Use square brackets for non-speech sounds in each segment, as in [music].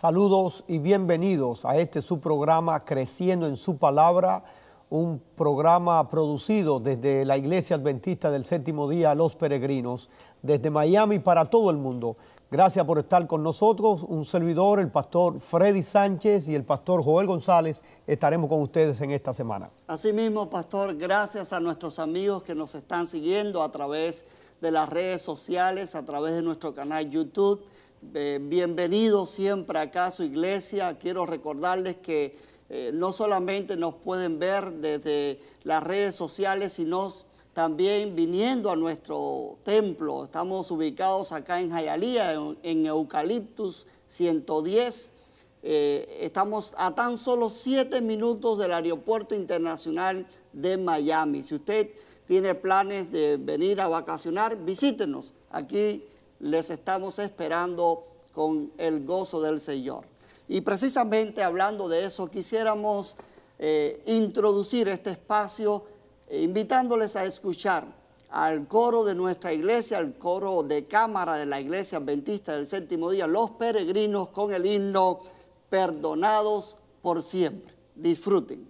Saludos y bienvenidos a este su programa Creciendo en su palabra, un programa producido desde la Iglesia Adventista del Séptimo Día los Peregrinos, desde Miami para todo el mundo. Gracias por estar con nosotros. Un servidor, el pastor Freddy Sánchez y el pastor Joel González, estaremos con ustedes en esta semana. Asimismo, pastor, gracias a nuestros amigos que nos están siguiendo a través de las redes sociales, a través de nuestro canal YouTube eh, bienvenidos siempre acá a su iglesia. Quiero recordarles que eh, no solamente nos pueden ver desde las redes sociales, sino también viniendo a nuestro templo. Estamos ubicados acá en Jayalía, en, Eucaliptus 110. Eh, estamos a tan solo siete minutos del Aeropuerto Internacional de Miami. Si usted tiene planes de venir a vacacionar, visítenos. Aquí les estamos esperando con el gozo del Señor. Y precisamente hablando de eso, quisiéramos eh, introducir este espacio eh, invitándoles a escuchar al coro de nuestra iglesia, al coro de cámara de la iglesia adventista del séptimo día, los peregrinos con el himno perdonados por siempre. Disfruten.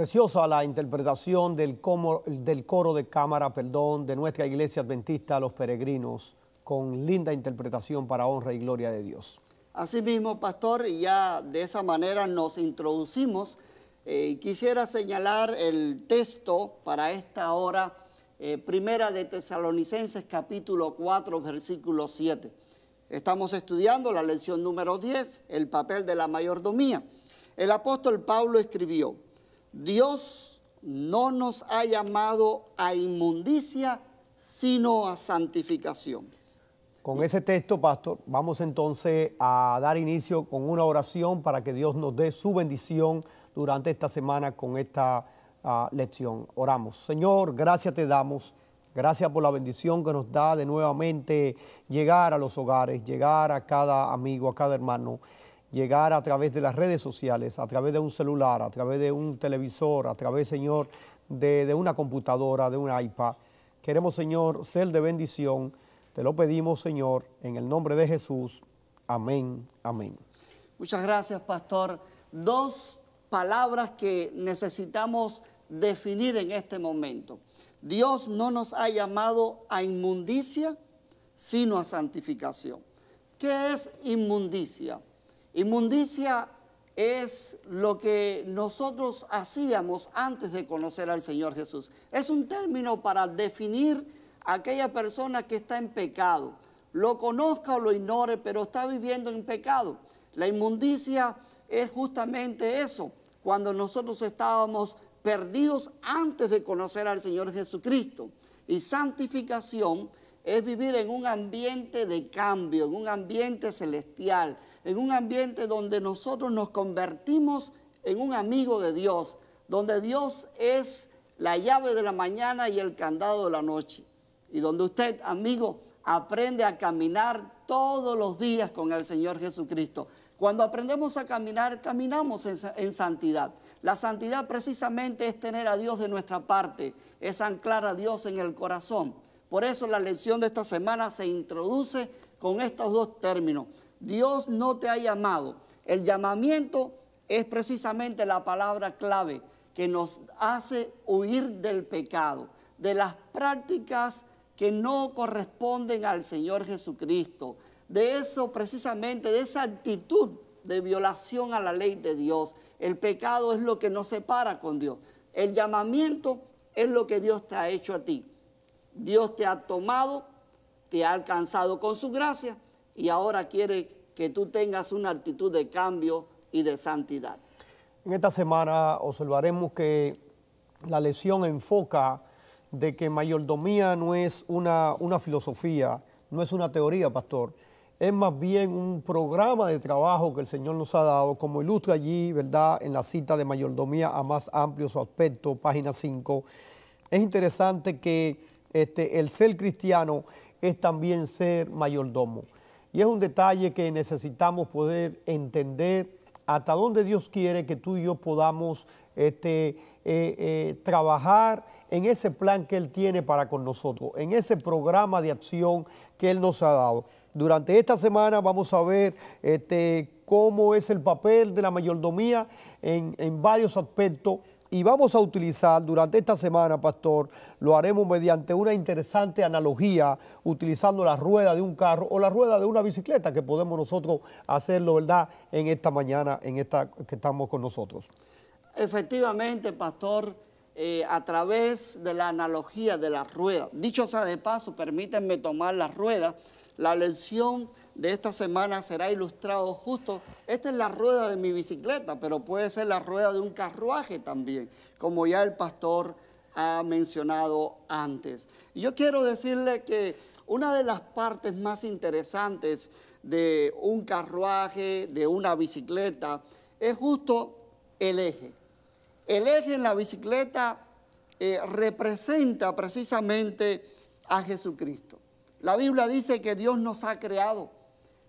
preciosa la interpretación del, como, del coro de cámara, perdón, de nuestra iglesia adventista Los Peregrinos, con linda interpretación para honra y gloria de Dios. Asimismo, pastor, ya de esa manera nos introducimos. Eh, quisiera señalar el texto para esta hora, eh, primera de Tesalonicenses capítulo 4, versículo 7. Estamos estudiando la lección número 10, el papel de la mayordomía. El apóstol Pablo escribió, Dios no nos ha llamado a inmundicia, sino a santificación. Con ese texto, pastor, vamos entonces a dar inicio con una oración para que Dios nos dé su bendición durante esta semana con esta ah, lección. Oramos. Señor, gracias te damos. Gracias por la bendición que nos da de nuevamente llegar a los hogares, llegar a cada amigo, a cada hermano llegar a través de las redes sociales, a través de un celular, a través de un televisor, a través, Señor, de, una computadora, de un iPad. Queremos, Señor, ser de bendición. Te lo pedimos, Señor, en el nombre de Jesús. Amén, amén. Muchas gracias, pastor. Dos palabras que necesitamos definir en este momento. Dios no nos ha llamado a inmundicia, sino a santificación. ¿Qué es inmundicia? Inmundicia es lo que nosotros hacíamos antes de conocer al Señor Jesús. Es un término para definir a aquella persona que está en pecado. Lo conozca o lo ignore, pero está viviendo en pecado. La inmundicia es justamente eso, cuando nosotros estábamos perdidos antes de conocer al Señor Jesucristo. Y santificación es vivir en un ambiente de cambio, en un ambiente celestial, en un ambiente donde nosotros nos convertimos en un amigo de Dios, donde Dios es la llave de la mañana y el candado de la noche, y donde usted, amigo, aprende a caminar todos los días con el Señor Jesucristo. Cuando aprendemos a caminar, caminamos en, santidad. La santidad precisamente es tener a Dios de nuestra parte, es anclar a Dios en el corazón. Por eso la lección de esta semana se introduce con estos dos términos. Dios no te ha llamado. El llamamiento es precisamente la palabra clave que nos hace huir del pecado, de las prácticas que no corresponden al Señor Jesucristo, de eso precisamente, de esa actitud de violación a la ley de Dios. El pecado es lo que nos separa con Dios. El llamamiento es lo que Dios te ha hecho a ti. Dios te ha tomado, te ha alcanzado con su gracia y ahora quiere que tú tengas una actitud de cambio y de santidad. En esta semana observaremos que la lección enfoca de que mayordomía no es una, una filosofía, no es una teoría, pastor. Es más bien un programa de trabajo que el Señor nos ha dado, como ilustra allí, ¿verdad? En la cita de mayordomía a más amplio su aspecto, página 5. Es interesante que este, el ser cristiano es también ser mayordomo. Y es un detalle que necesitamos poder entender hasta dónde Dios quiere que tú y yo podamos este, eh, eh, trabajar en ese plan que Él tiene para con nosotros, en ese programa de acción que Él nos ha dado. Durante esta semana vamos a ver este, cómo es el papel de la mayordomía en varios aspectos y vamos a utilizar durante esta semana, pastor, lo haremos mediante una interesante analogía, utilizando la rueda de un carro o la rueda de una bicicleta, que podemos nosotros hacerlo, ¿verdad?, en esta mañana, en esta que estamos con nosotros. Efectivamente, pastor, eh, a través de la analogía de la rueda. Dicho sea de paso, permítanme tomar la rueda la lección de esta semana será ilustrado justo. Esta es la rueda de mi bicicleta, pero puede ser la rueda de un carruaje también, como ya el pastor ha mencionado antes. yo quiero decirle que una de las partes más interesantes de un carruaje, de una bicicleta, es justo el eje. El eje en la bicicleta eh, representa precisamente a Jesucristo. La Biblia dice que Dios nos ha creado.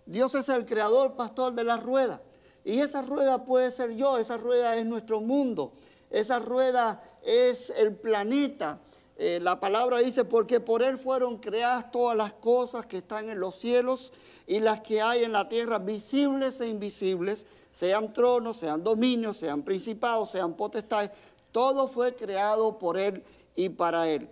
Dios es el creador, pastor de la rueda. Y esa rueda puede ser yo, esa rueda es nuestro mundo, esa rueda es el planeta. Eh, la palabra dice, porque por Él fueron creadas todas las cosas que están en los cielos y las que hay en la tierra, visibles e invisibles, sean tronos, sean dominios, sean principados, sean potestades. Todo fue creado por Él y para Él.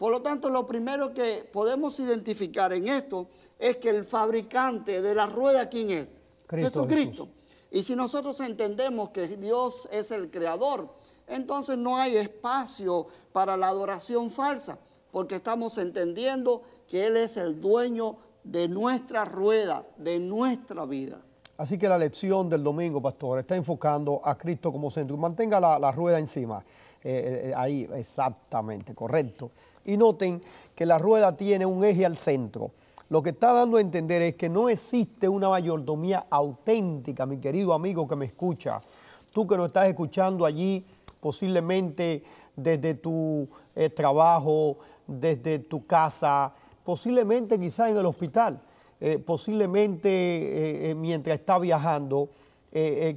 Por lo tanto, lo primero que podemos identificar en esto es que el fabricante de la rueda, ¿quién es? Cristo, Jesucristo. Y si nosotros entendemos que Dios es el creador, entonces no hay espacio para la adoración falsa, porque estamos entendiendo que Él es el dueño de nuestra rueda, de nuestra vida. Así que la lección del domingo, pastor, está enfocando a Cristo como centro. Mantenga la, rueda encima. Eh, eh, ahí, exactamente, correcto. Y noten que la rueda tiene un eje al centro. Lo que está dando a entender es que no existe una mayordomía auténtica, mi querido amigo que me escucha. Tú que nos estás escuchando allí, posiblemente desde tu eh, trabajo, desde tu casa, posiblemente quizás en el hospital, eh, posiblemente eh, mientras está viajando.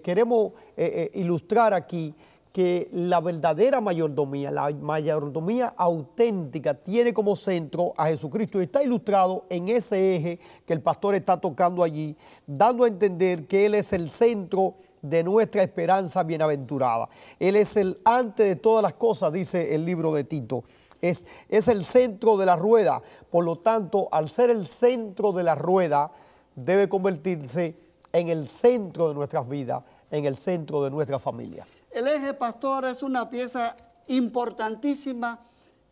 queremos ilustrar aquí que la verdadera mayordomía, la mayordomía auténtica, tiene como centro a Jesucristo y está ilustrado en ese eje que el pastor está tocando allí, dando a entender que Él es el centro de nuestra esperanza bienaventurada. Él es el antes de todas las cosas, dice el libro de Tito. Es, es el centro de la rueda. Por lo tanto, al ser el centro de la rueda, debe convertirse en el centro de nuestras vidas en el centro de nuestra familia. El eje pastor es una pieza importantísima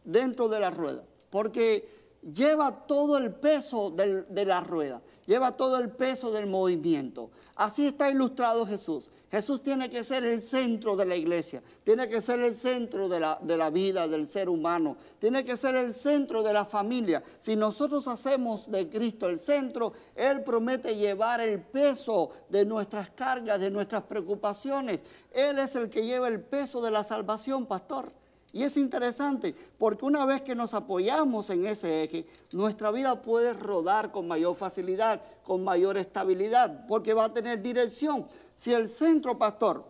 dentro de la rueda, porque lleva todo el peso de la rueda, lleva todo el peso del movimiento. Así está ilustrado Jesús. Jesús tiene que ser el centro de la iglesia, tiene que ser el centro de la vida del ser humano, tiene que ser el centro de la familia. Si nosotros hacemos de Cristo el centro, Él promete llevar el peso de nuestras cargas, de nuestras preocupaciones. Él es el que lleva el peso de la salvación, pastor. Y es interesante porque una vez que nos apoyamos en ese eje, nuestra vida puede rodar con mayor facilidad, con mayor estabilidad, porque va a tener dirección. Si el centro pastor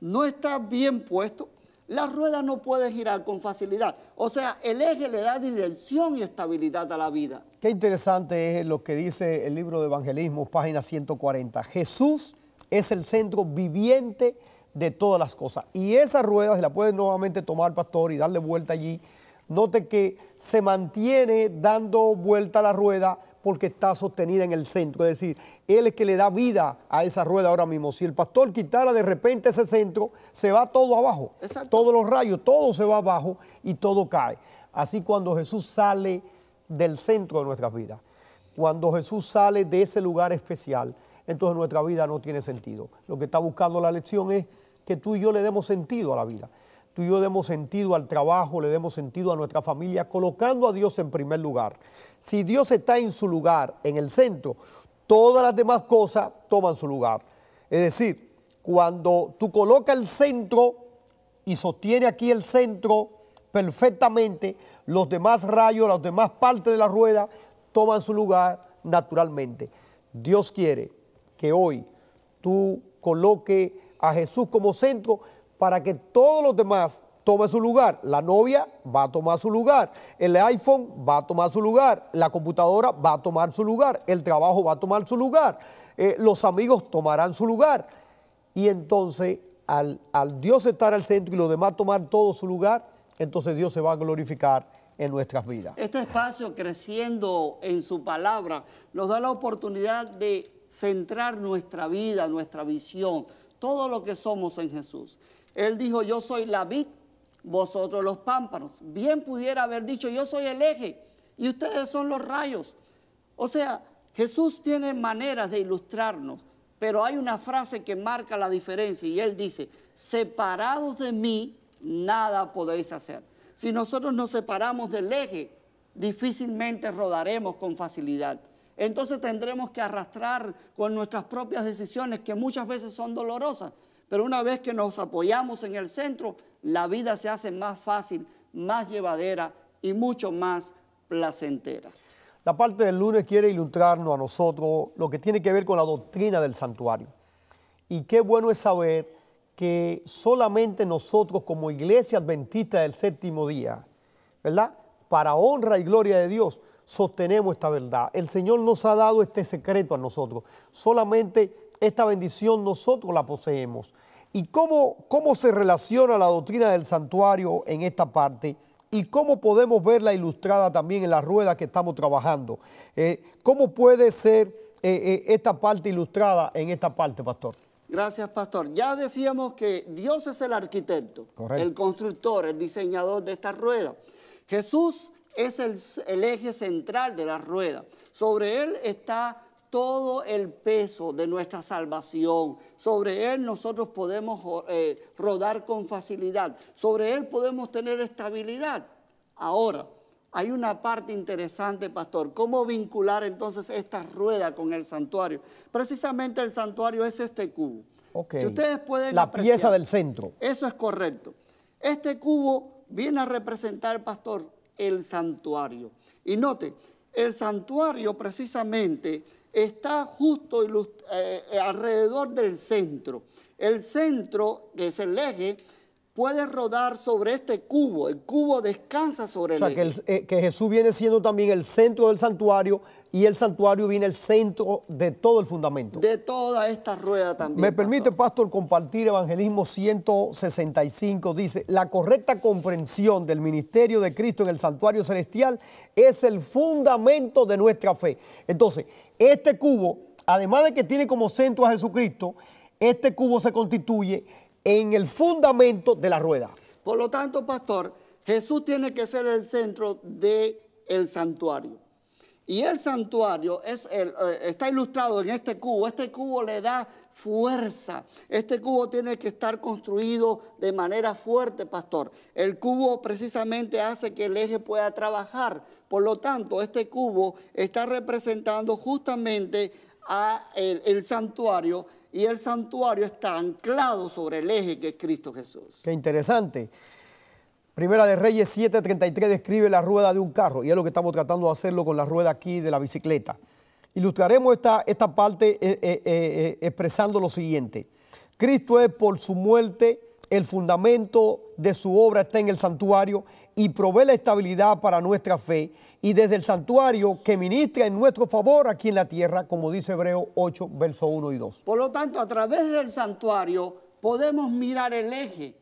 no está bien puesto, la rueda no puede girar con facilidad. O sea, el eje le da dirección y estabilidad a la vida. Qué interesante es lo que dice el libro de Evangelismo, página 140. Jesús es el centro viviente de todas las cosas. Y rueda ruedas la puede nuevamente tomar, pastor, y darle vuelta allí. Note que se mantiene dando vuelta a la rueda porque está sostenida en el centro. Es decir, él es que le da vida a esa rueda ahora mismo. Si el pastor quitara de repente ese centro, se va todo abajo. Todos los rayos, todo se va abajo y todo cae. Así cuando Jesús sale del centro de nuestras vidas, cuando Jesús sale de ese lugar especial, entonces nuestra vida no tiene sentido. Lo que está buscando la lección es que tú y yo le demos sentido a la vida. Tú y yo demos sentido al trabajo, le demos sentido a nuestra familia, colocando a Dios en primer lugar. Si Dios está en su lugar, en el centro, todas las demás cosas toman su lugar. Es decir, cuando tú colocas el centro y sostiene aquí el centro perfectamente, los demás rayos, las demás partes de la rueda toman su lugar naturalmente. Dios quiere que hoy tú coloque a Jesús como centro para que todos los demás tomen su lugar. La novia va a tomar su lugar, el iPhone va a tomar su lugar, la computadora va a tomar su lugar, el trabajo va a tomar su lugar, eh, los amigos tomarán su lugar. Y entonces al, al Dios estar al centro y los demás tomar todo su lugar, entonces Dios se va a glorificar en nuestras vidas. Este espacio creciendo en su palabra nos da la oportunidad de centrar nuestra vida, nuestra visión, todo lo que somos en Jesús. Él dijo, yo soy la vid, vosotros los pámpanos. Bien pudiera haber dicho, yo soy el eje y ustedes son los rayos. O sea, Jesús tiene maneras de ilustrarnos, pero hay una frase que marca la diferencia y él dice, separados de mí, nada podéis hacer. Si nosotros nos separamos del eje, difícilmente rodaremos con facilidad entonces tendremos que arrastrar con nuestras propias decisiones que muchas veces son dolorosas. Pero una vez que nos apoyamos en el centro, la vida se hace más fácil, más llevadera y mucho más placentera. La parte del lunes quiere ilustrarnos a nosotros lo que tiene que ver con la doctrina del santuario. Y qué bueno es saber que solamente nosotros como iglesia adventista del séptimo día, ¿verdad? para honra y gloria de Dios, sostenemos esta verdad. El Señor nos ha dado este secreto a nosotros. Solamente esta bendición nosotros la poseemos. ¿Y cómo, cómo se relaciona la doctrina del santuario en esta parte? ¿Y cómo podemos verla ilustrada también en la rueda que estamos trabajando? Eh, ¿Cómo puede ser eh, eh, esta parte ilustrada en esta parte, pastor? Gracias, pastor. Ya decíamos que Dios es el arquitecto, el constructor, el diseñador de esta rueda. Jesús es el, eje central de la rueda. Sobre él está todo el peso de nuestra salvación. Sobre Él nosotros podemos eh, rodar con facilidad. Sobre Él podemos tener estabilidad. Ahora, hay una parte interesante, pastor. ¿Cómo vincular entonces esta rueda con el santuario? Precisamente el santuario es este cubo. Si ustedes pueden... La pieza del centro. Eso es correcto. Este cubo viene a representar, pastor, el santuario. Y note, el santuario precisamente está justo eh, eh, alrededor del centro. El centro, que es el eje, puede rodar sobre este cubo. El cubo descansa sobre el eje. Que, eh, que Jesús viene siendo también el centro del santuario, y el santuario viene el centro de todo el fundamento. De toda esta rueda también. Me permite, pastor, compartir Evangelismo 165. Dice, la correcta comprensión del ministerio de Cristo en el santuario celestial es el fundamento de nuestra fe. Entonces, este cubo, además de que tiene como centro a Jesucristo, este cubo se constituye en el fundamento de la rueda. Por lo tanto, pastor, Jesús tiene que ser el centro del santuario. Y el santuario eh, está ilustrado en este cubo. Este cubo le da fuerza. Este cubo tiene que estar construido de manera fuerte, pastor. El cubo precisamente hace que el eje pueda trabajar. Por lo tanto, este cubo está representando justamente a santuario y el santuario está anclado sobre el eje que es Cristo Jesús. Qué interesante. Primera de Reyes 733 describe la rueda de un carro y es lo que estamos tratando de hacerlo con la rueda aquí de la bicicleta. Ilustraremos esta, esta parte eh, eh, eh, expresando lo siguiente. Cristo es por su muerte el fundamento de su obra está en el santuario y provee la estabilidad para nuestra fe y desde el santuario que ministra en nuestro favor aquí en la tierra, como dice Hebreo 8, verso 1 y 2. Por lo tanto, a través del santuario podemos mirar el eje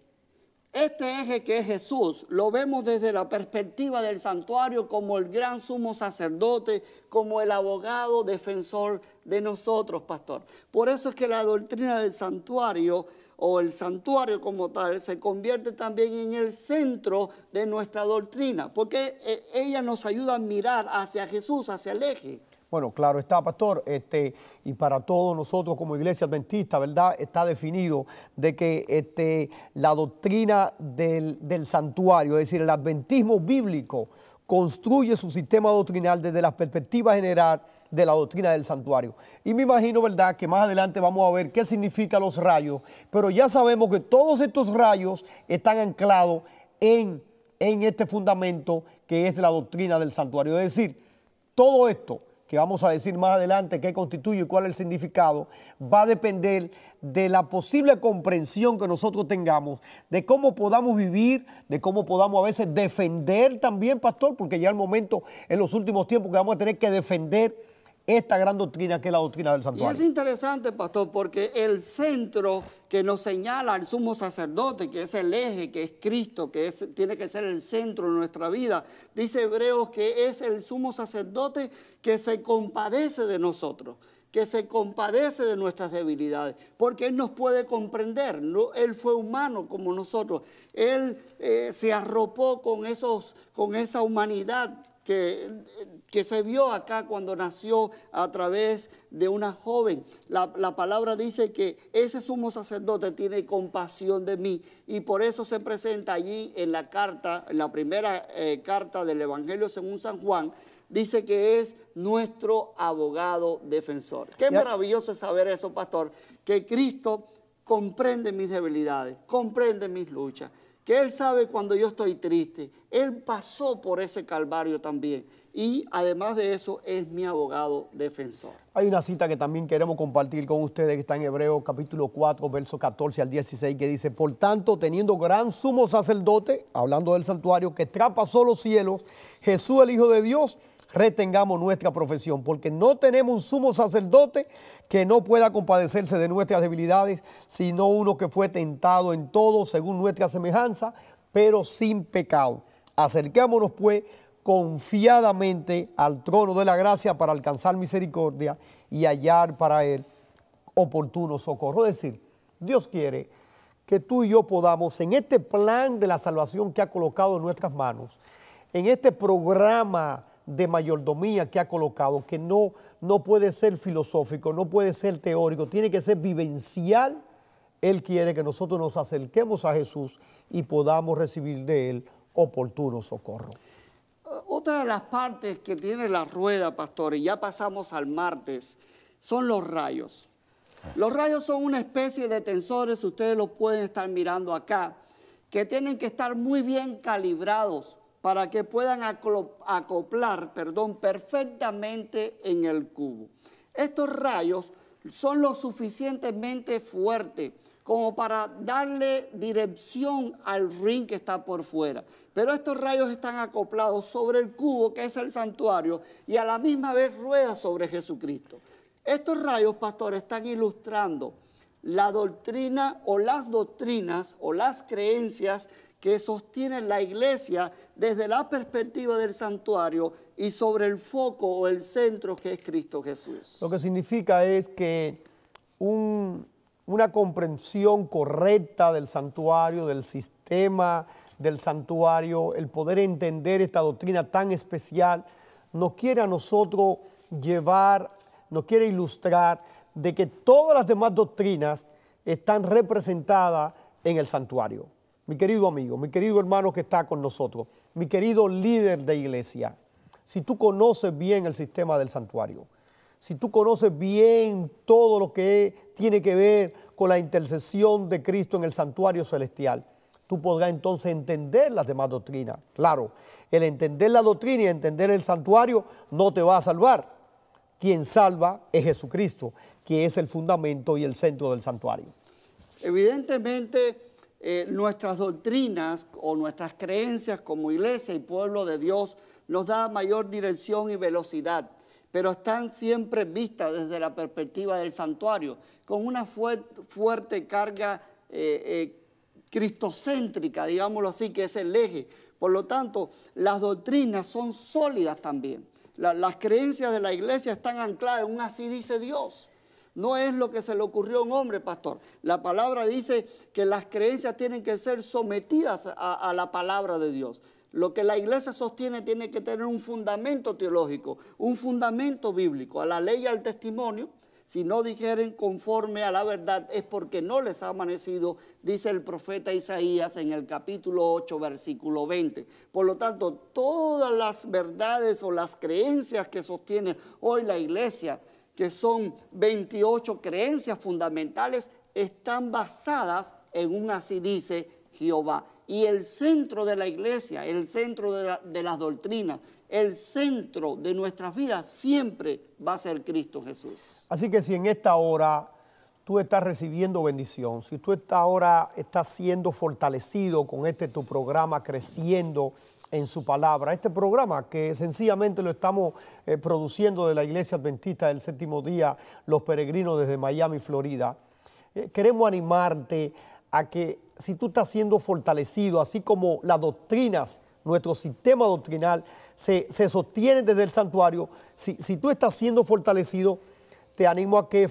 este eje que es Jesús lo vemos desde la perspectiva del santuario como el gran sumo sacerdote, como el abogado defensor de nosotros, pastor. Por eso es que la doctrina del santuario o el santuario como tal se convierte también en el centro de nuestra doctrina, porque eh, ella nos ayuda a mirar hacia Jesús, hacia el eje. Bueno, claro está, pastor, este, y para todos nosotros como iglesia adventista, ¿verdad? Está definido de que este, la doctrina del, santuario, es decir, el adventismo bíblico, construye su sistema doctrinal desde la perspectiva general de la doctrina del santuario. Y me imagino, ¿verdad?, que más adelante vamos a ver qué significan los rayos, pero ya sabemos que todos estos rayos están anclados en, en este fundamento que es la doctrina del santuario. Es decir, todo esto que vamos a decir más adelante qué constituye y cuál es el significado, va a depender de la posible comprensión que nosotros tengamos, de cómo podamos vivir, de cómo podamos a veces defender también, pastor, porque ya el momento en los últimos tiempos que vamos a tener que defender esta gran doctrina que es la doctrina del santuario. Y es interesante, pastor, porque el centro que nos señala el sumo sacerdote, que es el eje, que es Cristo, que tiene que ser el centro de nuestra vida, dice Hebreos que es el sumo sacerdote que se compadece de nosotros que se compadece de nuestras debilidades, porque Él nos puede comprender, Él fue humano como nosotros, Él eh, se arropó con esa humanidad que que se vio acá cuando nació a través de una joven. La, palabra dice que ese sumo sacerdote tiene compasión de mí y por eso se presenta allí en la carta, en la primera eh, carta del Evangelio según San Juan, dice que es nuestro abogado defensor. Qué maravilloso saber eso, pastor, que Cristo comprende mis debilidades, comprende mis luchas que Él sabe cuando yo estoy triste. Él pasó por ese calvario también. Y además de eso, es mi abogado defensor. Hay una cita que también queremos compartir con ustedes, que está en Hebreo capítulo 4, verso 14 al 16, que dice, por tanto, teniendo gran sumo sacerdote, hablando del santuario, que traspasó los cielos, Jesús el Hijo de Dios, retengamos nuestra profesión, porque no tenemos un sumo sacerdote que no pueda compadecerse de nuestras debilidades, sino uno que fue tentado en todo según nuestra semejanza, pero sin pecado. Acerquémonos pues confiadamente al trono de la gracia para alcanzar misericordia y hallar para él oportuno socorro. Es decir, Dios quiere que tú y yo podamos, en este plan de la salvación que ha colocado en nuestras manos, en este programa de mayordomía que ha colocado, que no, no puede ser filosófico, no puede ser teórico, tiene que ser vivencial. Él quiere que nosotros nos acerquemos a Jesús y podamos recibir de Él oportuno socorro. Eh, otra de las partes que tiene la rueda, pastor, y ya pasamos al martes, son los rayos. Los rayos son una especie de tensores, ustedes los pueden estar mirando acá, que tienen que estar muy bien calibrados para que puedan acoplar perdón, perfectamente en el cubo. Estos rayos son lo suficientemente fuertes como para darle dirección al ring que está por fuera. Pero estos rayos están acoplados sobre el cubo que es el santuario y a la misma vez rueda sobre Jesucristo. Estos rayos, pastores, están ilustrando la doctrina o las doctrinas o las creencias que sostiene la iglesia desde la perspectiva del santuario y sobre el foco o el centro que es Cristo Jesús. Lo que significa es que una comprensión correcta del santuario, del sistema del santuario, el poder entender esta doctrina tan especial, nos quiere a nosotros llevar, nos quiere ilustrar de que todas las demás doctrinas están representadas en el santuario mi querido amigo, mi querido hermano que está con nosotros, mi querido líder de iglesia, si tú conoces bien el sistema del santuario, si tú conoces bien todo lo que tiene que ver con la intercesión de Cristo en el santuario celestial, tú podrás entonces entender las demás doctrinas. Claro, el entender la doctrina y entender el santuario no te va a salvar. Quien salva es Jesucristo, que es el fundamento y el centro del santuario. Evidentemente, eh, nuestras doctrinas o nuestras creencias como iglesia y pueblo de Dios nos da mayor dirección y velocidad, pero están siempre vistas desde la perspectiva del santuario, con una fuerte carga eh, eh, cristocéntrica, digámoslo así, que es el eje. Por lo tanto, las doctrinas son sólidas también. las creencias de la iglesia están ancladas en un así dice Dios. No es lo que se le ocurrió a un hombre, pastor. La palabra dice que las creencias tienen que ser sometidas a, la palabra de Dios. Lo que la iglesia sostiene tiene que tener un fundamento teológico, un fundamento bíblico, a la ley y al testimonio. Si no dijeren conforme a la verdad es porque no les ha amanecido, dice el profeta Isaías en el capítulo 8, versículo 20. Por lo tanto, todas las verdades o las creencias que sostiene hoy la iglesia que son 28 creencias fundamentales, están basadas en un así dice Jehová. Y el centro de la iglesia, el centro de, las doctrinas, el centro de nuestras vidas siempre va a ser Cristo Jesús. Así que si en esta hora tú estás recibiendo bendición, si tú esta hora estás siendo fortalecido con este tu programa, creciendo en su palabra. Este programa que sencillamente lo estamos eh, produciendo de la Iglesia Adventista del Séptimo Día, Los Peregrinos desde Miami, Florida, eh, queremos animarte a que si tú estás siendo fortalecido, así como las doctrinas, nuestro sistema doctrinal se, sostiene desde el santuario, si tú estás siendo fortalecido, te animo a que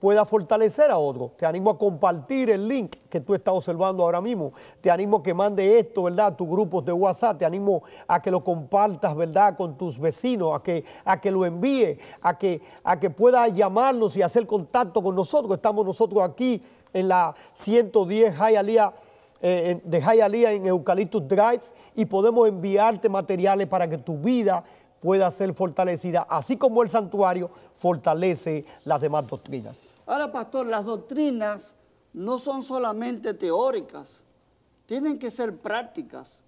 pueda fortalecer a otro, te animo a compartir el link que tú estás observando ahora mismo, te animo a que mande esto, ¿verdad?, a tus grupos de WhatsApp, te animo a que lo compartas, ¿verdad?, con tus vecinos, a que, a que lo envíe, a que, a que pueda llamarnos y hacer contacto con nosotros. Estamos nosotros aquí en la 110 Hayalía eh, de Hayalía en Eucalyptus Drive y podemos enviarte materiales para que tu vida pueda ser fortalecida, así como el santuario fortalece las demás doctrinas. Ahora, pastor, las doctrinas no son solamente teóricas, tienen que ser prácticas.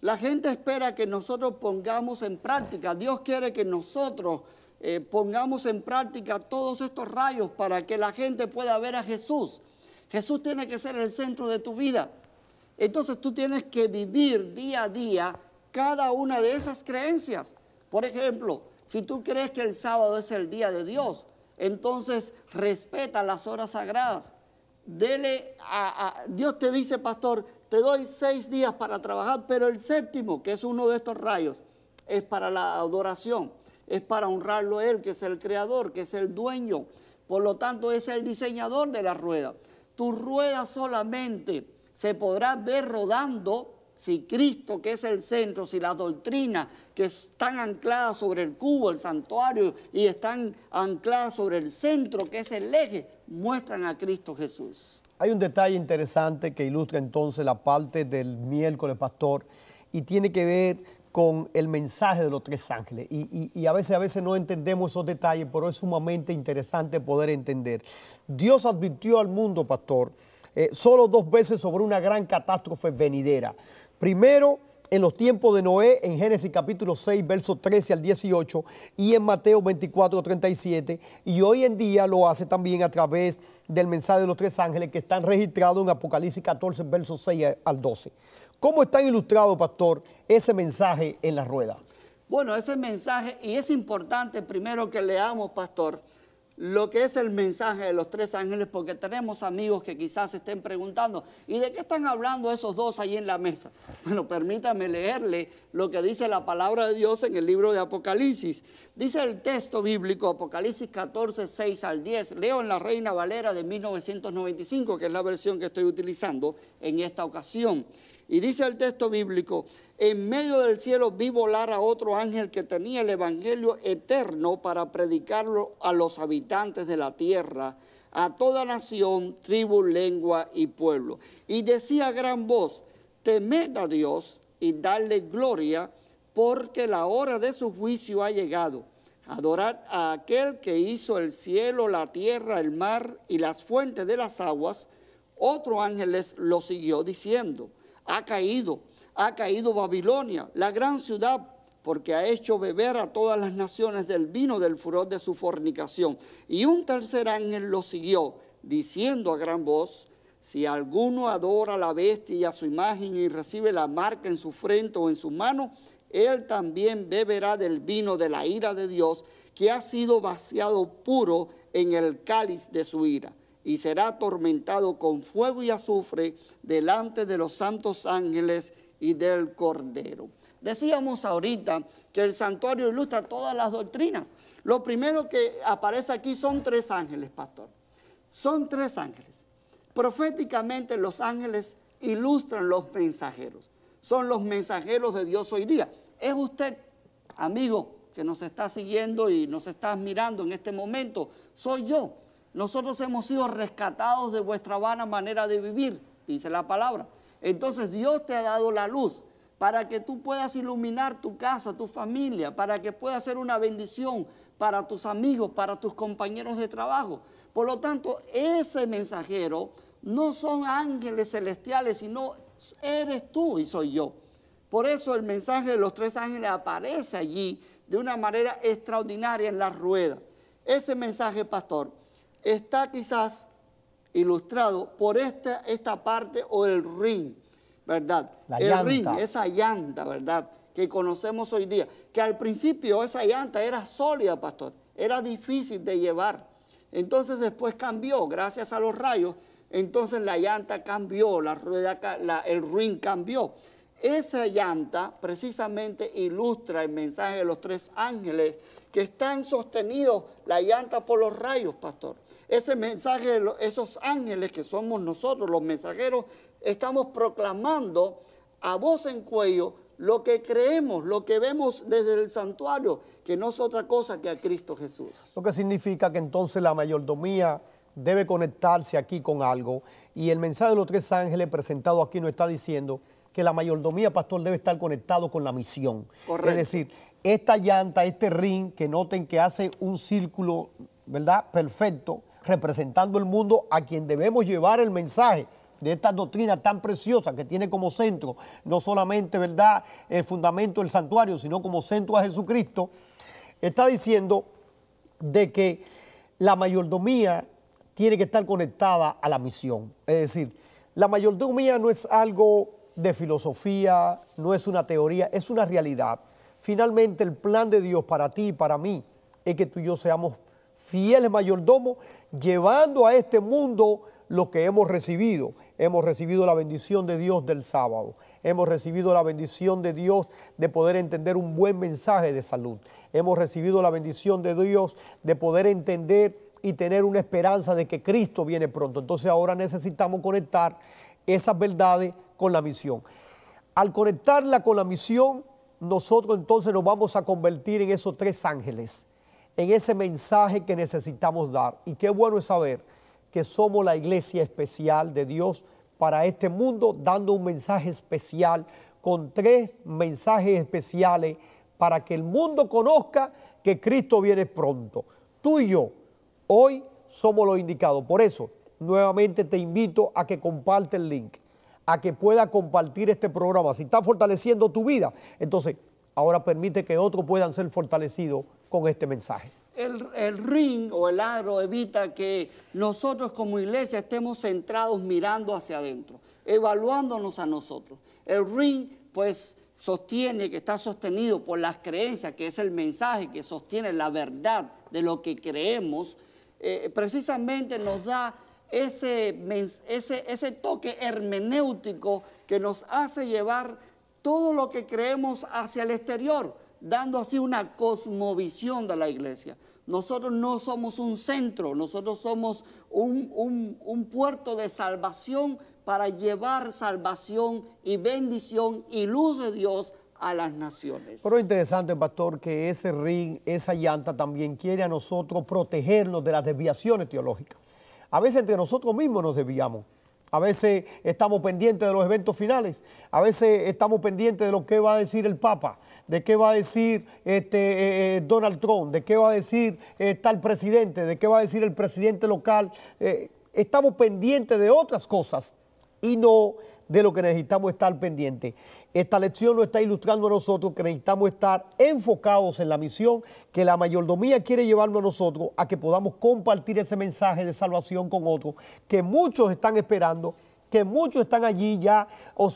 La gente espera que nosotros pongamos en práctica, Dios quiere que nosotros eh, pongamos en práctica todos estos rayos para que la gente pueda ver a Jesús. Jesús tiene que ser el centro de tu vida. Entonces tú tienes que vivir día a día cada una de esas creencias. Por ejemplo, si tú crees que el sábado es el día de Dios, entonces respeta las horas sagradas. Dele a, Dios te dice, pastor, te doy seis días para trabajar, pero el séptimo, que es uno de estos rayos, es para la adoración, es para honrarlo Él, que es el creador, que es el dueño. Por lo tanto, es el diseñador de la rueda. Tu rueda solamente se podrá ver rodando si Cristo, que es el centro, si las doctrinas que están ancladas sobre el cubo, el santuario, y están ancladas sobre el centro, que es el eje, muestran a Cristo Jesús. Hay un detalle interesante que ilustra entonces la parte del miércoles, pastor, y tiene que ver con el mensaje de los tres ángeles. Y, a, veces, a veces no entendemos esos detalles, pero es sumamente interesante poder entender. Dios advirtió al mundo, pastor, eh, solo dos veces sobre una gran catástrofe venidera. Primero, en los tiempos de Noé, en Génesis capítulo 6, versos 13 al 18, y en Mateo 24, 37, y hoy en día lo hace también a través del mensaje de los tres ángeles que están registrados en Apocalipsis 14, versos 6 al 12. ¿Cómo está ilustrado, pastor, ese mensaje en la rueda? Bueno, ese mensaje, y es importante primero que leamos, pastor, lo que es el mensaje de los tres ángeles, porque tenemos amigos que quizás estén preguntando, ¿y de qué están hablando esos dos ahí en la mesa? [laughs] Bueno, permítame leerle lo que dice la palabra de Dios en el libro de Apocalipsis. Dice el texto bíblico, Apocalipsis 14, 6 al 10, leo en la Reina Valera de 1995, que es la versión que estoy utilizando en esta ocasión. Y dice el texto bíblico, en medio del cielo vi volar a otro ángel que tenía el Evangelio eterno para predicarlo a los habitantes de la tierra, a toda nación, tribu, lengua y pueblo. Y decía a gran voz, temed a Dios y dadle gloria, porque la hora de su juicio ha llegado. Adorad a aquel que hizo el cielo, la tierra, el mar y las fuentes de las aguas. Otro ángel les lo siguió diciendo ha caído, ha caído Babilonia, la gran ciudad, porque ha hecho beber a todas las naciones del vino del furor de su fornicación. Y un tercer ángel lo siguió, diciendo a gran voz, si alguno adora a la bestia y a su imagen y recibe la marca en su frente o en su mano, él también beberá del vino de la ira de Dios, que ha sido vaciado puro en el cáliz de su ira y será atormentado con fuego y azufre delante de los santos ángeles y del Cordero. Decíamos ahorita que el santuario ilustra todas las doctrinas. Lo primero que aparece aquí son tres ángeles, pastor. Son tres ángeles. Proféticamente los ángeles ilustran los mensajeros. Son los mensajeros de Dios hoy día. Es usted, amigo, que nos está siguiendo y nos está mirando en este momento. Soy yo nosotros hemos sido rescatados de vuestra vana manera de vivir, dice la palabra. Entonces Dios te ha dado la luz para que tú puedas iluminar tu casa, tu familia, para que puedas ser una bendición para tus amigos, para tus compañeros de trabajo. Por lo tanto, ese mensajero no son ángeles celestiales, sino eres tú y soy yo. Por eso el mensaje de los tres ángeles aparece allí de una manera extraordinaria en la rueda. Ese mensaje, pastor, está quizás ilustrado por esta, esta parte o el ring, ¿verdad? el ring, esa llanta, ¿verdad? Que conocemos hoy día. Que al principio esa llanta era sólida, pastor, era difícil de llevar. Entonces después cambió, gracias a los rayos, entonces la llanta cambió, la rueda, el ring cambió. Esa llanta precisamente ilustra el mensaje de los tres ángeles que están sostenidos la llanta por los rayos, pastor. Ese mensaje, esos ángeles que somos nosotros, los mensajeros, estamos proclamando a voz en cuello lo que creemos, lo que vemos desde el santuario, que no es otra cosa que a Cristo Jesús. Lo que significa que entonces la mayordomía debe conectarse aquí con algo. Y el mensaje de los tres ángeles presentado aquí nos está diciendo que la mayordomía, pastor, debe estar conectado con la misión. Correcto. Es decir, esta llanta, este ring, que noten que hace un círculo, ¿verdad? Perfecto, representando el mundo a quien debemos llevar el mensaje de esta doctrina tan preciosa que tiene como centro no solamente verdad el fundamento del santuario, sino como centro a Jesucristo, está diciendo de que la mayordomía tiene que estar conectada a la misión. Es decir, la mayordomía no es algo de filosofía, no es una teoría, es una realidad. Finalmente el plan de Dios para ti y para mí es que tú y yo seamos fieles mayordomo llevando a este mundo lo que hemos recibido. Hemos recibido la bendición de Dios del sábado. Hemos recibido la bendición de Dios de poder entender un buen mensaje de salud. Hemos recibido la bendición de Dios de poder entender y tener una esperanza de que Cristo viene pronto. Entonces ahora necesitamos conectar esas verdades con la misión. Al conectarla con la misión, nosotros entonces nos vamos a convertir en esos tres ángeles en ese mensaje que necesitamos dar. Y qué bueno es saber que somos la iglesia especial de Dios para este mundo, dando un mensaje especial con tres mensajes especiales para que el mundo conozca que Cristo viene pronto. Tú y yo hoy somos los indicados. Por eso, nuevamente te invito a que comparte el link, a que pueda compartir este programa. Si está fortaleciendo tu vida, entonces ahora permite que otros puedan ser fortalecidos con este mensaje? El, ring o el aro evita que nosotros como iglesia estemos centrados mirando hacia adentro, evaluándonos a nosotros. El ring pues sostiene que está sostenido por las creencias, que es el mensaje que sostiene la verdad de lo que creemos, eh, precisamente nos da ese, ese toque hermenéutico que nos hace llevar todo lo que creemos hacia el exterior dando así una cosmovisión de la iglesia. Nosotros no somos un centro, nosotros somos un, puerto de salvación para llevar salvación y bendición y luz de Dios a las naciones. Pero interesante, pastor, que ese ring, esa llanta también quiere a nosotros protegernos de las desviaciones teológicas. A veces entre nosotros mismos nos desviamos. A veces estamos pendientes de los eventos finales, a veces estamos pendientes de lo que va a decir el Papa, de qué va a decir este, eh, eh, Donald Trump, de qué va a decir eh, tal presidente, de qué va a decir el presidente local. estamos pendientes de otras cosas y no de lo que necesitamos estar pendiente. Esta lección nos está ilustrando a nosotros que necesitamos estar enfocados en la misión que la mayordomía quiere llevarnos a nosotros, a que podamos compartir ese mensaje de salvación con otros, que muchos están esperando que muchos están allí ya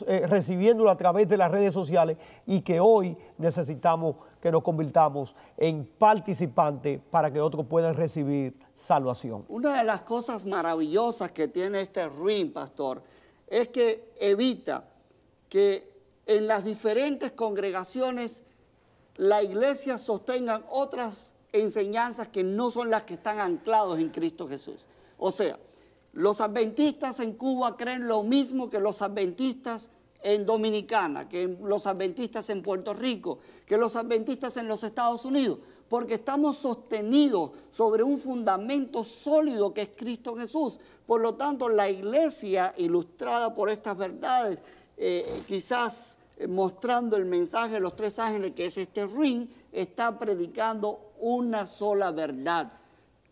eh, recibiéndolo a través de las redes sociales y que hoy necesitamos que nos convirtamos en participantes para que otros puedan recibir salvación. Una de las cosas maravillosas que tiene este RIM, pastor, es que evita que en las diferentes congregaciones la iglesia sostengan otras enseñanzas que no son las que están anclados en Cristo Jesús. O sea, los adventistas en Cuba creen lo mismo que los adventistas en Dominicana, que los adventistas en Puerto Rico, que los adventistas en los Estados Unidos, porque estamos sostenidos sobre un fundamento sólido que es Cristo Jesús. Por lo tanto, la iglesia, ilustrada por estas verdades, eh, quizás mostrando el mensaje de los tres ángeles, que es este ring, está predicando una sola verdad.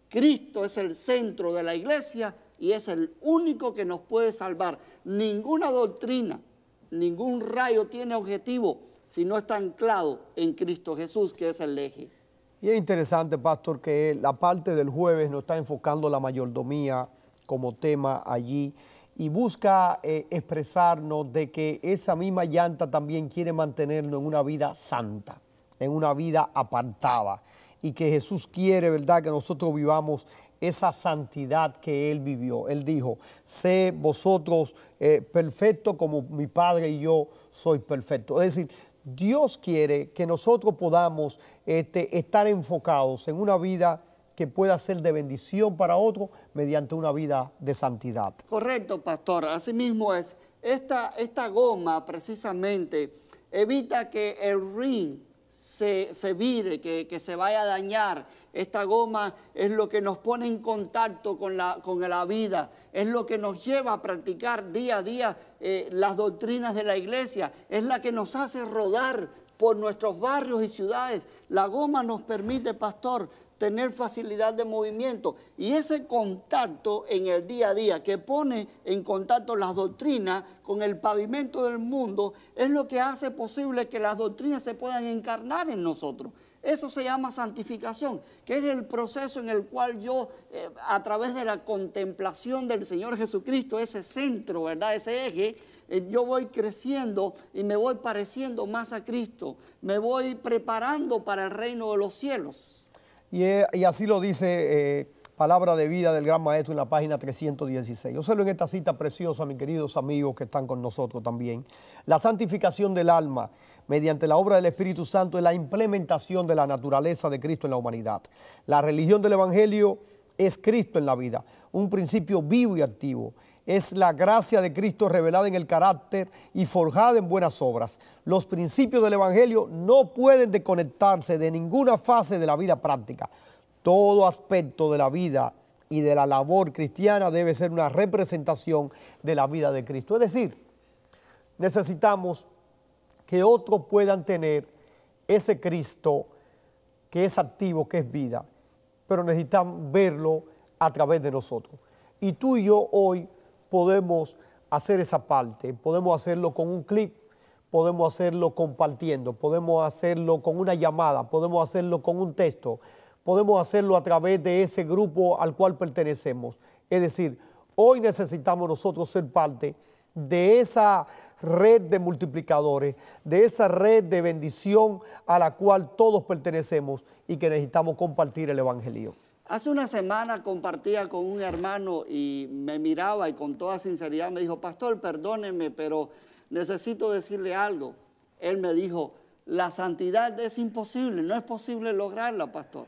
Cristo es el centro de la iglesia y es el único que nos puede salvar. Ninguna doctrina, ningún rayo tiene objetivo si no está anclado en Cristo Jesús, que es el eje. Y es interesante, pastor, que la parte del jueves nos está enfocando la mayordomía como tema allí y busca eh, expresarnos de que esa misma llanta también quiere mantenernos en una vida santa, en una vida apartada y que Jesús quiere, ¿verdad?, que nosotros vivamos esa santidad que él vivió. Él dijo, sé vosotros eh, perfecto como mi Padre y yo soy perfecto. Es decir, Dios quiere que nosotros podamos este, estar enfocados en una vida que pueda ser de bendición para otro mediante una vida de santidad. Correcto, pastor. Así mismo es. Esta, esta goma precisamente evita que el ring se, se vire, que, se vaya a dañar. Esta goma es lo que nos pone en contacto con la, con la vida, es lo que nos lleva a practicar día a día eh, las doctrinas de la iglesia, es la que nos hace rodar por nuestros barrios y ciudades. La goma nos permite, pastor, tener facilidad de movimiento. Y ese contacto en el día a día que pone en contacto las doctrinas con el pavimento del mundo es lo que hace posible que las doctrinas se puedan encarnar en nosotros. Eso se llama santificación, que es el proceso en el cual yo, eh, a través de la contemplación del Señor Jesucristo, ese centro, ¿verdad? Ese eje, eh, yo voy creciendo y me voy pareciendo más a Cristo, me voy preparando para el reino de los cielos. Eh, y, así lo dice eh, Palabra de Vida del Gran Maestro en la página 316. en esta cita preciosa, mis queridos amigos que están con nosotros también. La santificación del alma mediante la obra del Espíritu Santo es la implementación de la naturaleza de Cristo en la humanidad. La religión del Evangelio es Cristo en la vida, un principio vivo y activo es la gracia de Cristo revelada en el carácter y forjada en buenas obras. Los principios del Evangelio no pueden desconectarse de ninguna fase de la vida práctica. Todo aspecto de la vida y de la labor cristiana debe ser una representación de la vida de Cristo. Es decir, necesitamos que otros puedan tener ese Cristo que es activo, que es vida, pero necesitan verlo a través de nosotros. Y tú y yo hoy podemos hacer esa parte. Podemos hacerlo con un clip, podemos hacerlo compartiendo, podemos hacerlo con una llamada, podemos hacerlo con un texto, podemos hacerlo a través de ese grupo al cual pertenecemos. Es decir, hoy necesitamos nosotros ser parte de esa red de multiplicadores, de esa red de bendición a la cual todos pertenecemos y que necesitamos compartir el Evangelio. Hace una semana compartía con un hermano y me miraba y con toda sinceridad me dijo, pastor, perdónenme, pero necesito decirle algo. Él me dijo, la santidad es imposible, no es posible lograrla, pastor.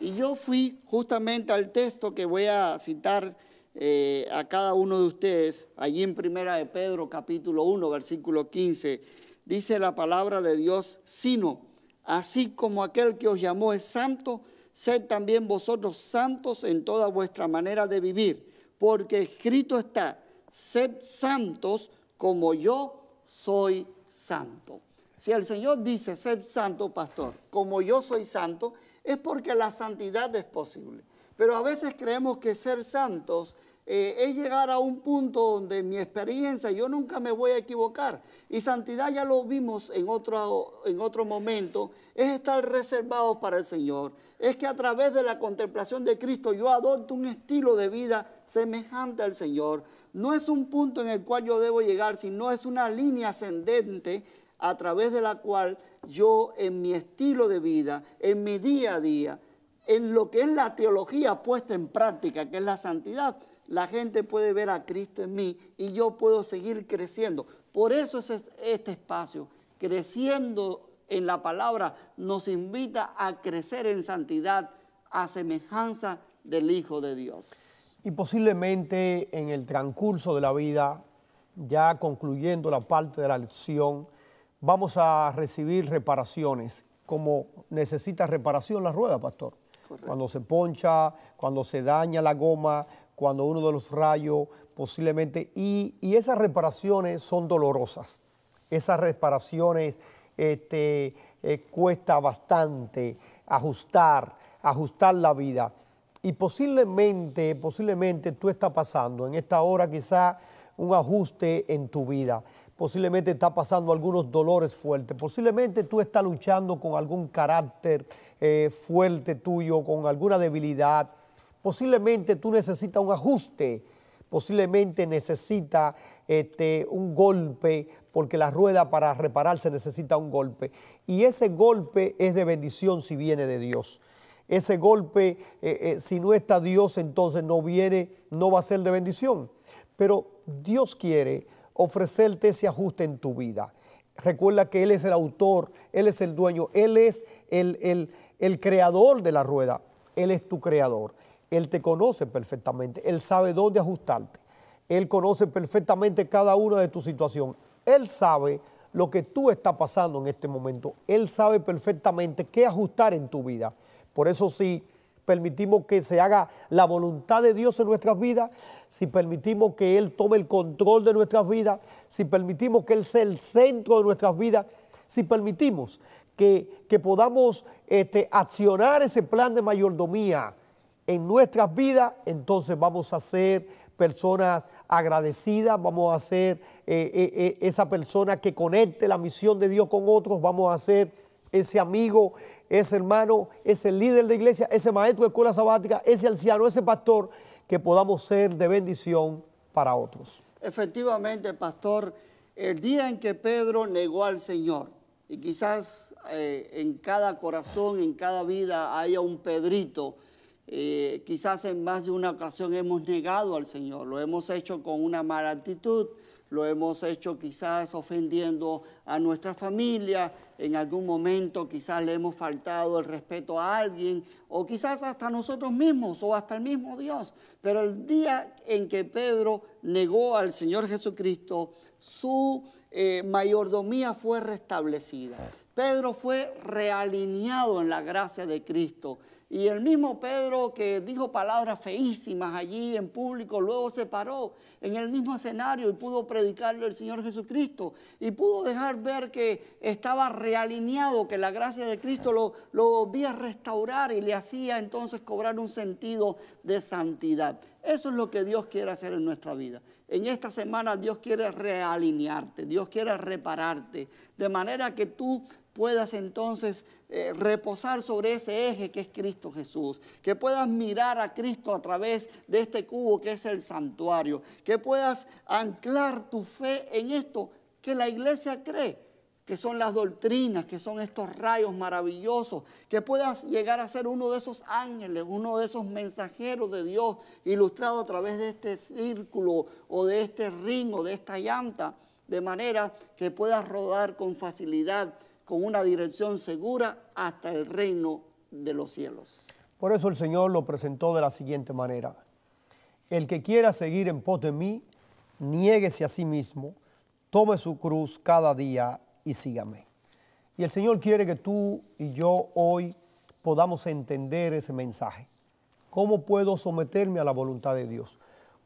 Y yo fui justamente al texto que voy a citar eh, a cada uno de ustedes, allí en Primera de Pedro, capítulo 1, versículo 15, dice la palabra de Dios, sino, así como aquel que os llamó es santo, Sed también vosotros santos en toda vuestra manera de vivir, porque escrito está, sed santos como yo soy santo. Si el Señor dice, sed santo, pastor, como yo soy santo, es porque la santidad es posible. Pero a veces creemos que ser santos eh, es llegar a un punto donde mi experiencia, yo nunca me voy a equivocar. Y santidad ya lo vimos en otro, en otro momento, es estar reservado para el Señor. Es que a través de la contemplación de Cristo yo adopto un estilo de vida semejante al Señor. No es un punto en el cual yo debo llegar, sino es una línea ascendente a través de la cual yo en mi estilo de vida, en mi día a día, en lo que es la teología puesta en práctica, que es la santidad, la gente puede ver a Cristo en mí y yo puedo seguir creciendo. Por eso es este espacio, creciendo en la palabra, nos invita a crecer en santidad a semejanza del Hijo de Dios. Y posiblemente en el transcurso de la vida, ya concluyendo la parte de la lección, vamos a recibir reparaciones, como necesita reparación la rueda, pastor. Cuando se poncha, cuando se daña la goma, cuando uno de los rayos posiblemente, y, esas reparaciones son dolorosas, esas reparaciones este, eh, cuesta bastante ajustar, ajustar la vida. Y posiblemente, posiblemente tú estás pasando en esta hora quizá un ajuste en tu vida. Posiblemente estás pasando algunos dolores fuertes. Posiblemente tú estás luchando con algún carácter eh, fuerte tuyo, con alguna debilidad Posiblemente tú necesitas un ajuste, posiblemente necesita este, un golpe, porque la rueda para repararse necesita un golpe. Y ese golpe es de bendición si viene de Dios. Ese golpe, eh, eh, si no está Dios, entonces no viene, no va a ser de bendición. Pero Dios quiere ofrecerte ese ajuste en tu vida. Recuerda que Él es el autor, Él es el dueño, Él es el creador de la rueda, Él es tu creador. Él te conoce perfectamente, Él sabe dónde ajustarte, Él conoce perfectamente cada una de tus situaciones, Él sabe lo que tú estás pasando en este momento, Él sabe perfectamente qué ajustar en tu vida. Por eso si permitimos que se haga la voluntad de Dios en nuestras vidas, si permitimos que Él tome el control de nuestras vidas, si permitimos que Él sea el centro de nuestras vidas, si permitimos que, podamos este, accionar ese plan de mayordomía en nuestras vidas, entonces vamos a ser personas agradecidas, vamos a ser eh, eh, eh, esa persona que conecte la misión de Dios con otros, vamos a ser ese amigo, ese hermano, ese líder de iglesia, ese maestro de escuela sabática, ese anciano, ese pastor, que podamos ser de bendición para otros. Efectivamente, pastor, el día en que Pedro negó al Señor, y quizás en cada corazón, en cada vida haya un Pedrito, eh, quizás en más de una ocasión hemos negado al Señor, lo hemos hecho con una mala actitud, lo hemos hecho quizás ofendiendo a nuestra familia, en algún momento quizás le hemos faltado el respeto a alguien, o quizás hasta nosotros mismos, o hasta el mismo Dios. Pero el día en que Pedro negó al Señor Jesucristo, su eh, mayordomía fue restablecida. Pedro fue realineado en la gracia de Cristo. Y el mismo Pedro que dijo palabras feísimas allí en público, luego se paró en el mismo escenario y pudo predicarle al Señor Jesucristo. Y pudo dejar ver que estaba realineado, que la gracia de Cristo lo, lo restaurar y le hacía entonces cobrar un sentido de santidad. Eso es lo que Dios quiere hacer en nuestra vida. En esta semana Dios quiere realinearte, Dios quiere repararte, de manera que tú puedas entonces eh, reposar sobre ese eje que es Cristo Jesús, que puedas mirar a Cristo a través de este cubo que es el santuario, que puedas anclar tu fe en esto que la iglesia cree que son las doctrinas, que son estos rayos maravillosos, que puedas llegar a ser uno de esos ángeles, uno de esos mensajeros de Dios, ilustrado a través de este círculo o de este ring o de esta llanta, de manera que puedas rodar con facilidad, con una dirección segura hasta el reino de los cielos. Por eso el Señor lo presentó de la siguiente manera. El que quiera seguir en pos de mí, niéguese a sí mismo, tome su cruz cada día y sígame. Y el Señor quiere que tú y yo hoy podamos entender ese mensaje. ¿Cómo puedo someterme a la voluntad de Dios?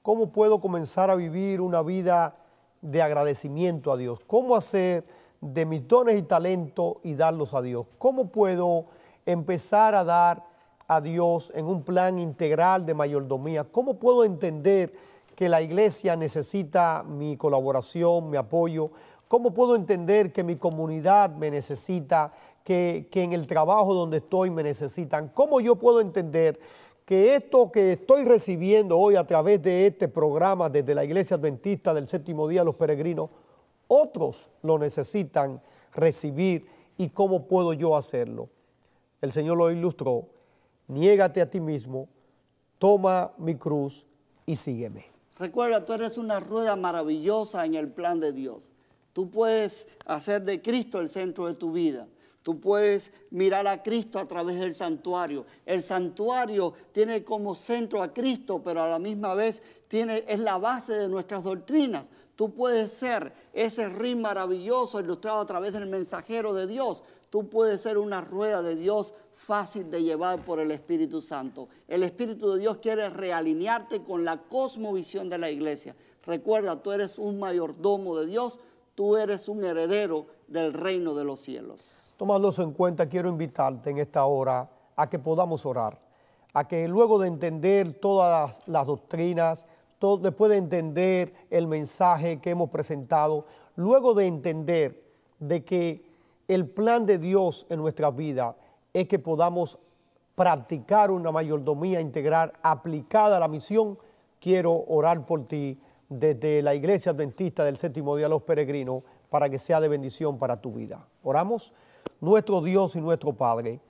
¿Cómo puedo comenzar a vivir una vida de agradecimiento a Dios? ¿Cómo hacer de mis dones y talentos y darlos a Dios? ¿Cómo puedo empezar a dar a Dios en un plan integral de mayordomía? ¿Cómo puedo entender que la iglesia necesita mi colaboración, mi apoyo ¿Cómo puedo entender que mi comunidad me necesita, que, que en el trabajo donde estoy me necesitan? ¿Cómo yo puedo entender que esto que estoy recibiendo hoy a través de este programa desde la Iglesia Adventista del Séptimo Día de los Peregrinos, otros lo necesitan recibir y cómo puedo yo hacerlo? El Señor lo ilustró. Niégate a ti mismo, toma mi cruz y sígueme. Recuerda, tú eres una rueda maravillosa en el plan de Dios. Tú puedes hacer de Cristo el centro de tu vida. Tú puedes mirar a Cristo a través del santuario. El santuario tiene como centro a Cristo, pero a la misma vez tiene, es la base de nuestras doctrinas. Tú puedes ser ese ring maravilloso ilustrado a través del mensajero de Dios. Tú puedes ser una rueda de Dios fácil de llevar por el Espíritu Santo. El Espíritu de Dios quiere realinearte con la cosmovisión de la iglesia. Recuerda, tú eres un mayordomo de Dios tú eres un heredero del reino de los cielos. Tomándose en cuenta, quiero invitarte en esta hora a que podamos orar, a que luego de entender todas las, doctrinas, después de entender el mensaje que hemos presentado, luego de entender de que el plan de Dios en nuestra vida es que podamos practicar una mayordomía integral aplicada a la misión, quiero orar por ti desde la Iglesia Adventista del Séptimo Día los Peregrinos para que sea de bendición para tu vida. Oramos, nuestro Dios y nuestro Padre,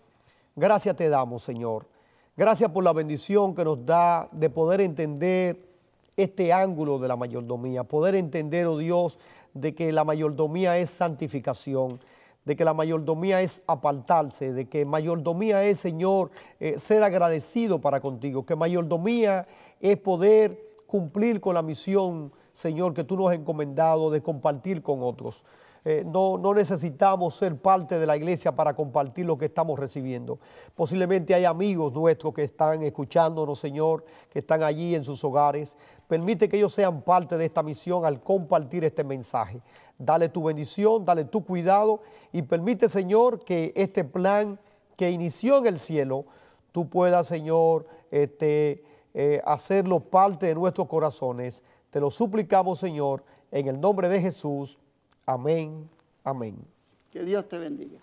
gracias te damos, Señor. Gracias por la bendición que nos da de poder entender este ángulo de la mayordomía, poder entender, oh Dios, de que la mayordomía es santificación, de que la mayordomía es apartarse, de que mayordomía es, Señor, eh, ser agradecido para contigo, que mayordomía es poder cumplir con la misión, Señor, que tú nos has encomendado de compartir con otros. Eh, no, no, necesitamos ser parte de la iglesia para compartir lo que estamos recibiendo. Posiblemente hay amigos nuestros que están escuchándonos, Señor, que están allí en sus hogares. Permite que ellos sean parte de esta misión al compartir este mensaje. Dale tu bendición, dale tu cuidado y permite, Señor, que este plan que inició en el cielo, tú puedas, Señor, este eh, hacerlo parte de nuestros corazones. Te lo suplicamos, Señor, en el nombre de Jesús. Amén, amén. Que Dios te bendiga.